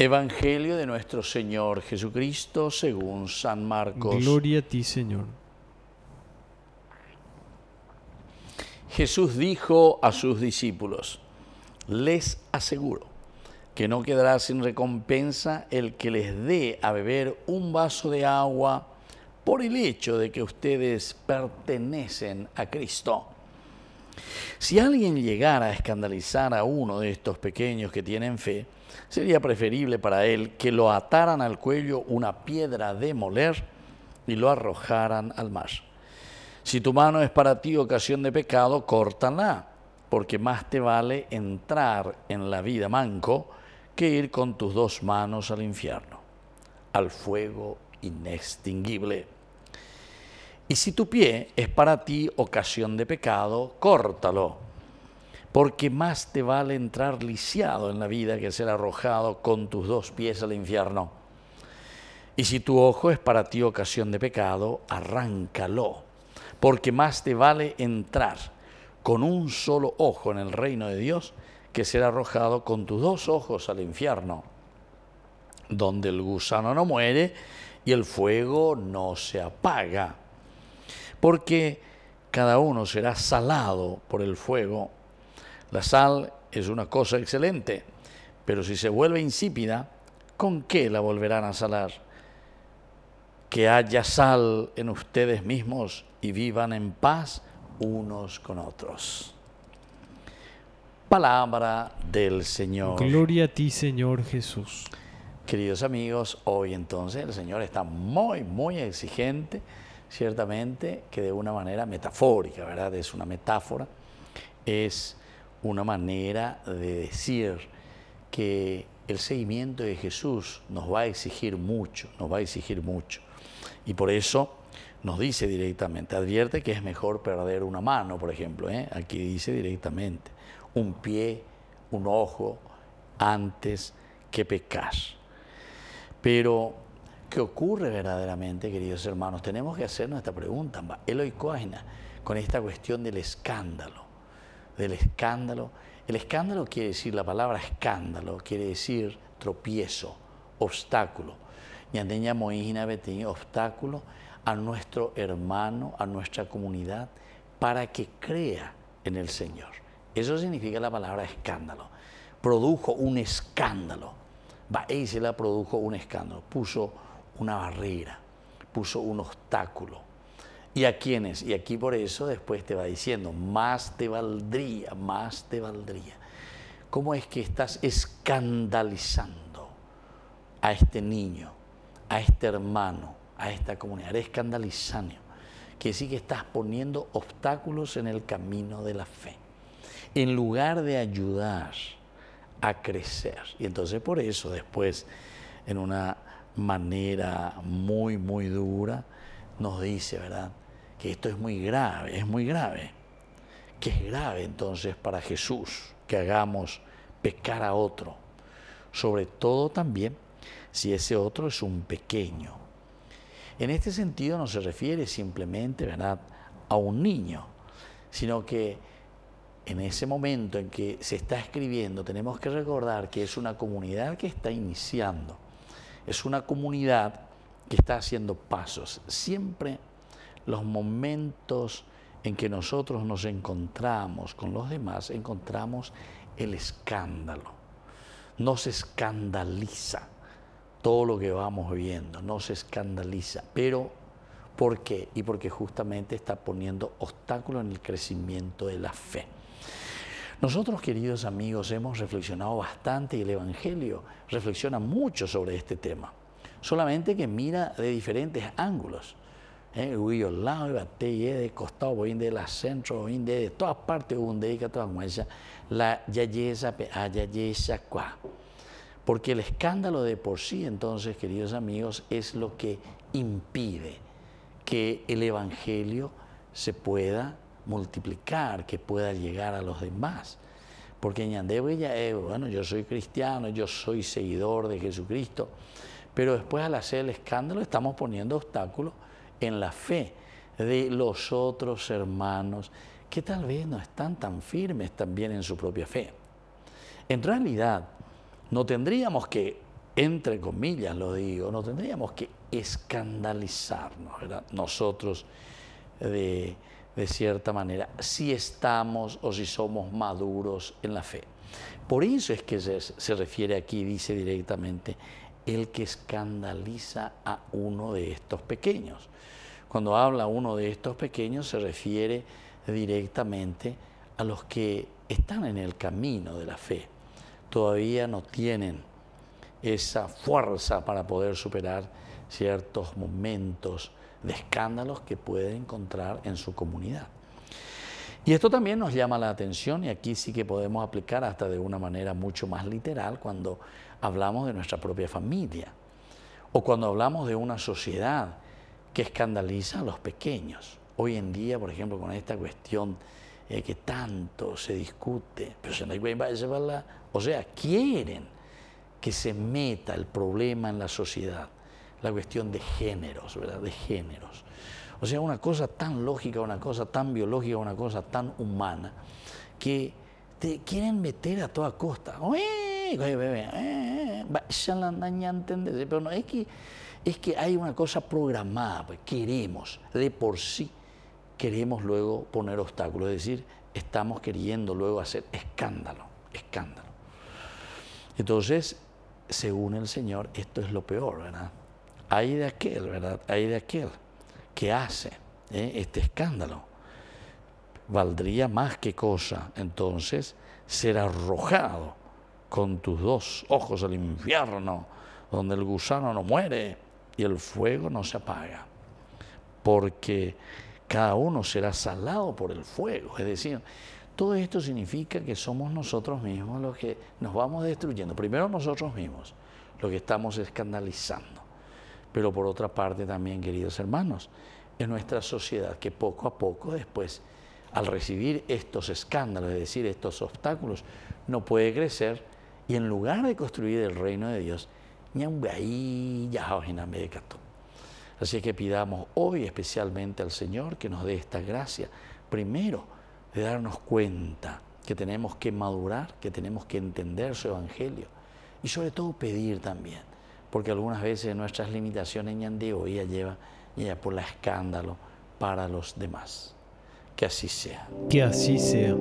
Evangelio de nuestro Señor Jesucristo según San Marcos. Gloria a ti, Señor. Jesús dijo a sus discípulos, les aseguro que no quedará sin recompensa el que les dé a beber un vaso de agua por el hecho de que ustedes pertenecen a Cristo si alguien llegara a escandalizar a uno de estos pequeños que tienen fe, sería preferible para él que lo ataran al cuello una piedra de moler y lo arrojaran al mar. Si tu mano es para ti ocasión de pecado, córtala, porque más te vale entrar en la vida manco que ir con tus dos manos al infierno, al fuego inextinguible. Y si tu pie es para ti ocasión de pecado, córtalo, porque más te vale entrar lisiado en la vida que ser arrojado con tus dos pies al infierno. Y si tu ojo es para ti ocasión de pecado, arráncalo, porque más te vale entrar con un solo ojo en el reino de Dios que ser arrojado con tus dos ojos al infierno, donde el gusano no muere y el fuego no se apaga porque cada uno será salado por el fuego. La sal es una cosa excelente, pero si se vuelve insípida, ¿con qué la volverán a salar? Que haya sal en ustedes mismos y vivan en paz unos con otros. Palabra del Señor. Gloria a ti, Señor Jesús. Queridos amigos, hoy entonces el Señor está muy, muy exigente ciertamente, que de una manera metafórica, ¿verdad? Es una metáfora, es una manera de decir que el seguimiento de Jesús nos va a exigir mucho, nos va a exigir mucho. Y por eso nos dice directamente, advierte que es mejor perder una mano, por ejemplo, ¿eh? aquí dice directamente, un pie, un ojo, antes que pecar. Pero ¿Qué ocurre verdaderamente, queridos hermanos? Tenemos que hacernos esta pregunta, hoy con esta cuestión del escándalo, del escándalo. El escándalo quiere decir, la palabra escándalo quiere decir tropiezo, obstáculo. Ñandeña Moína Betín, obstáculo a nuestro hermano, a nuestra comunidad, para que crea en el Señor. Eso significa la palabra escándalo. Produjo un escándalo. Va, se la produjo un escándalo. Puso una barrera, puso un obstáculo. ¿Y a quiénes? Y aquí por eso después te va diciendo, más te valdría, más te valdría. ¿Cómo es que estás escandalizando a este niño, a este hermano, a esta comunidad? Eres escandalizando. Que sí que estás poniendo obstáculos en el camino de la fe. En lugar de ayudar a crecer. Y entonces por eso después en una manera muy, muy dura, nos dice, ¿verdad? Que esto es muy grave, es muy grave. Que es grave entonces para Jesús que hagamos pecar a otro, sobre todo también si ese otro es un pequeño. En este sentido no se refiere simplemente, ¿verdad?, a un niño, sino que en ese momento en que se está escribiendo tenemos que recordar que es una comunidad que está iniciando es una comunidad que está haciendo pasos. Siempre los momentos en que nosotros nos encontramos con los demás, encontramos el escándalo. Nos escandaliza todo lo que vamos viendo, nos escandaliza. Pero, ¿por qué? Y porque justamente está poniendo obstáculos en el crecimiento de la fe. Nosotros, queridos amigos, hemos reflexionado bastante y el Evangelio reflexiona mucho sobre este tema, solamente que mira de diferentes ángulos. Huyo eh, lado, e, de costado, de la centro, de todas partes, de todas la yayesa, ah, cuá. Porque el escándalo de por sí, entonces, queridos amigos, es lo que impide que el Evangelio se pueda multiplicar, que pueda llegar a los demás. Porque Ñandebo ya es, bueno, yo soy cristiano, yo soy seguidor de Jesucristo, pero después al hacer el escándalo estamos poniendo obstáculos en la fe de los otros hermanos que tal vez no están tan firmes también en su propia fe. En realidad, no tendríamos que, entre comillas lo digo, no tendríamos que escandalizarnos, Nosotros de de cierta manera, si estamos o si somos maduros en la fe. Por eso es que se, refiere aquí, dice directamente, el que escandaliza a uno de estos pequeños. Cuando habla uno de estos pequeños se refiere directamente a los que están en el camino de la fe. Todavía no tienen esa fuerza para poder superar ciertos momentos de escándalos que puede encontrar en su comunidad. Y esto también nos llama la atención y aquí sí que podemos aplicar hasta de una manera mucho más literal cuando hablamos de nuestra propia familia o cuando hablamos de una sociedad que escandaliza a los pequeños. Hoy en día, por ejemplo, con esta cuestión eh, que tanto se discute, pero o sea, quieren que se meta el problema en la sociedad la cuestión de géneros, ¿verdad? De géneros. O sea, una cosa tan lógica, una cosa tan biológica, una cosa tan humana, que te quieren meter a toda costa. Pero no, es que, es que hay una cosa programada, pues, queremos, de por sí queremos luego poner obstáculos, es decir, estamos queriendo luego hacer escándalo, escándalo. Entonces, según el Señor, esto es lo peor, ¿verdad? Hay de aquel, ¿verdad? Hay de aquel que hace ¿eh? este escándalo. Valdría más que cosa entonces ser arrojado con tus dos ojos al infierno, donde el gusano no muere y el fuego no se apaga, porque cada uno será salado por el fuego. Es decir, todo esto significa que somos nosotros mismos los que nos vamos destruyendo. Primero nosotros mismos, los que estamos escandalizando. Pero por otra parte también, queridos hermanos, en nuestra sociedad que poco a poco después, al recibir estos escándalos, es decir, estos obstáculos, no puede crecer y en lugar de construir el reino de Dios, Así que pidamos hoy especialmente al Señor que nos dé esta gracia, primero, de darnos cuenta que tenemos que madurar, que tenemos que entender su Evangelio y sobre todo pedir también porque algunas veces nuestras limitaciones ella lleva ya por la escándalo para los demás. Que así sea. Que así sea.